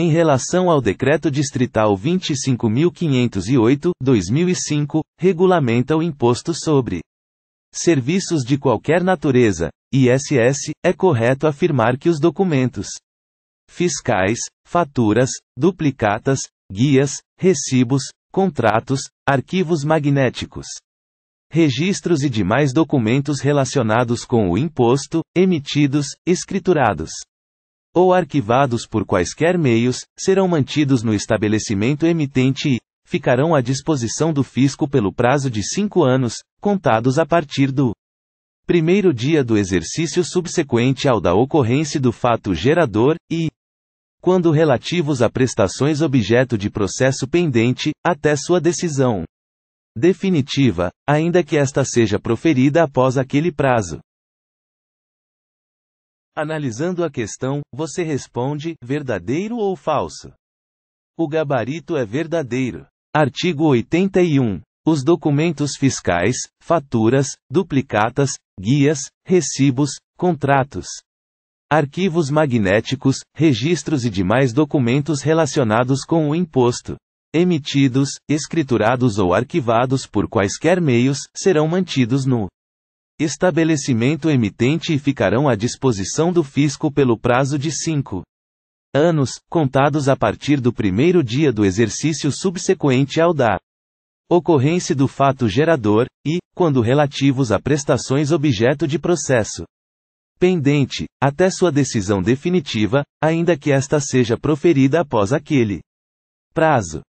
Em relação ao Decreto Distrital 25.508-2005, regulamenta o imposto sobre serviços de qualquer natureza, ISS, é correto afirmar que os documentos fiscais, faturas, duplicatas, guias, recibos, contratos, arquivos magnéticos, registros e demais documentos relacionados com o imposto, emitidos, escriturados ou arquivados por quaisquer meios, serão mantidos no estabelecimento emitente e ficarão à disposição do fisco pelo prazo de cinco anos, contados a partir do primeiro dia do exercício subsequente ao da ocorrência do fato gerador, e, quando relativos a prestações objeto de processo pendente, até sua decisão definitiva, ainda que esta seja proferida após aquele prazo. Analisando a questão, você responde: verdadeiro ou falso? O gabarito é verdadeiro. Artigo 81. Os documentos fiscais, faturas, duplicatas, guias, recibos, contratos, arquivos magnéticos, registros e demais documentos relacionados com o imposto, emitidos, escriturados ou arquivados por quaisquer meios, serão mantidos no estabelecimento emitente e ficarão à disposição do fisco pelo prazo de 5 anos, contados a partir do primeiro dia do exercício subsequente ao da ocorrência do fato gerador, e, quando relativos a prestações objeto de processo pendente, até sua decisão definitiva, ainda que esta seja proferida após aquele prazo.